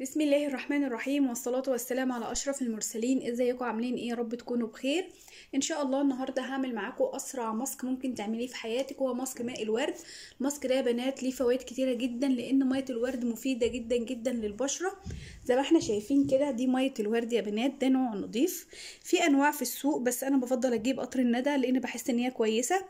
بسم الله الرحمن الرحيم والصلاة والسلام على أشرف المرسلين ازيكم عاملين ايه يا رب تكونوا بخير ان شاء الله النهاردة هعمل معاكم أسرع ماسك ممكن تعمليه في حياتك هو ماسك ماء الورد الماسك ده يا بنات ليه فوائد كتيرة جدا لأن ماء الورد مفيدة جدا جدا للبشرة زي ما احنا شايفين كده دي ميه الورد يا بنات ده نوع نضيف في انواع في السوق بس انا بفضل اجيب قطر الندى لان بحس ان هي كويسه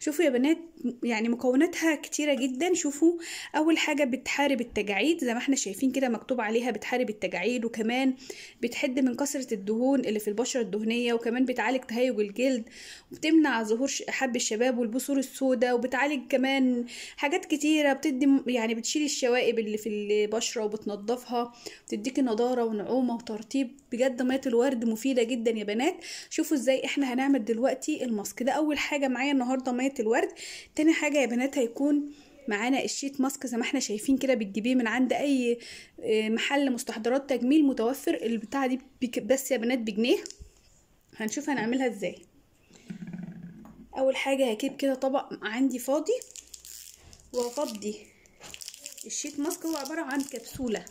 شوفوا يا بنات يعني مكوناتها كتيره جدا شوفوا اول حاجه بتحارب التجاعيد زي ما احنا شايفين كده مكتوب عليها بتحارب التجاعيد وكمان بتحد من كثره الدهون اللي في البشره الدهنيه وكمان بتعالج تهيج الجلد وبتمنع ظهور حب الشباب والبثور السوداء وبتعالج كمان حاجات كتيره بتدي يعني بتشيل الشوائب اللي في البشره وبتنضفها تديكي نضاره ونعومه وترطيب بجد ميه الورد مفيده جدا يا بنات شوفوا ازاي احنا هنعمل دلوقتي الماسك ده اول حاجه معايا النهارده ميه الورد تاني حاجه يا بنات هيكون معانا الشيت ماسك زي ما احنا شايفين كده بتجيبيه من عند اي آه، محل مستحضرات تجميل متوفر البتاعه دي بس يا بنات بجنيه هنشوف هنعملها ازاي اول حاجه هجيب كده طبق عندي فاضي وافضي الشيت ماسك هو عباره عن كبسوله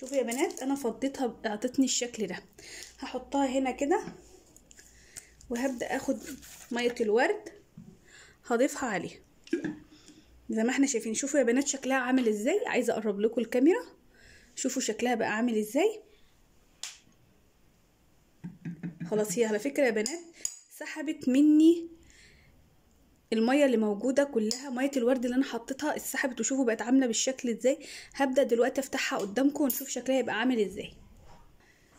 شوفوا يا بنات انا فضيتها اعطتني الشكل ده هحطها هنا كده وهبدا اخد ميه الورد هضيفها عليه زي ما احنا شايفين شوفوا يا بنات شكلها عامل ازاي عايزه اقرب لكم الكاميرا شوفوا شكلها بقى عامل ازاي خلاص هي على فكره يا بنات سحبت مني الميه اللي موجوده كلها ميه الورد اللي انا حطيتها اتسحبت وشوفوا بقت عامله بالشكل ازاي هبدا دلوقتي افتحها قدامكم ونشوف شكلها يبقى عامل ازاي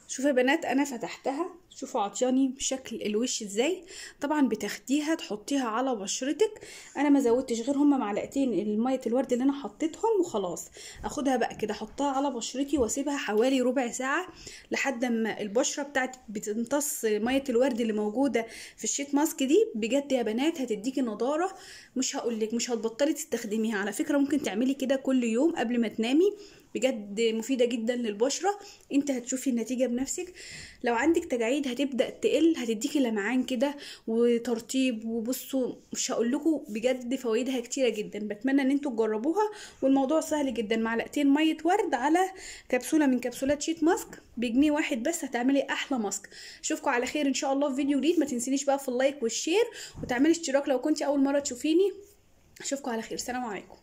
شوفوا يا بنات انا فتحتها شوفوا عطياني شكل الوش ازاي طبعا بتاخديها تحطيها على بشرتك انا ما زودتش غير هما معلقتين الميه الورد اللي انا حطيتهم وخلاص اخدها بقى كده احطها على بشرتي واسيبها حوالي ربع ساعه لحد ما البشره بتاعتي بتمتص ميه الورد اللي موجوده في الشيت ماسك دي بجد يا بنات هتديكي نضاره مش هقولك مش هتبطلي تستخدميها على فكره ممكن تعملي كده كل يوم قبل ما تنامي بجد مفيده جدا للبشره انت هتشوفي النتيجه بنفسك لو عندك تجاعيد العيد هتبدا تقل هتديكي لمعان كده وترطيب وبصوا مش هقول لكم بجد فوائدها كتيره جدا بتمنى ان انتم تجربوها والموضوع سهل جدا معلقتين ميه ورد على كبسوله من كبسولات شيت ماسك بجنيه واحد بس هتعملي احلى ماسك اشوفكم على خير ان شاء الله في فيديو جديد ما تنسينيش بقى في اللايك والشير وتعملي اشتراك لو كنت اول مره تشوفيني اشوفكم على خير سلام عليكم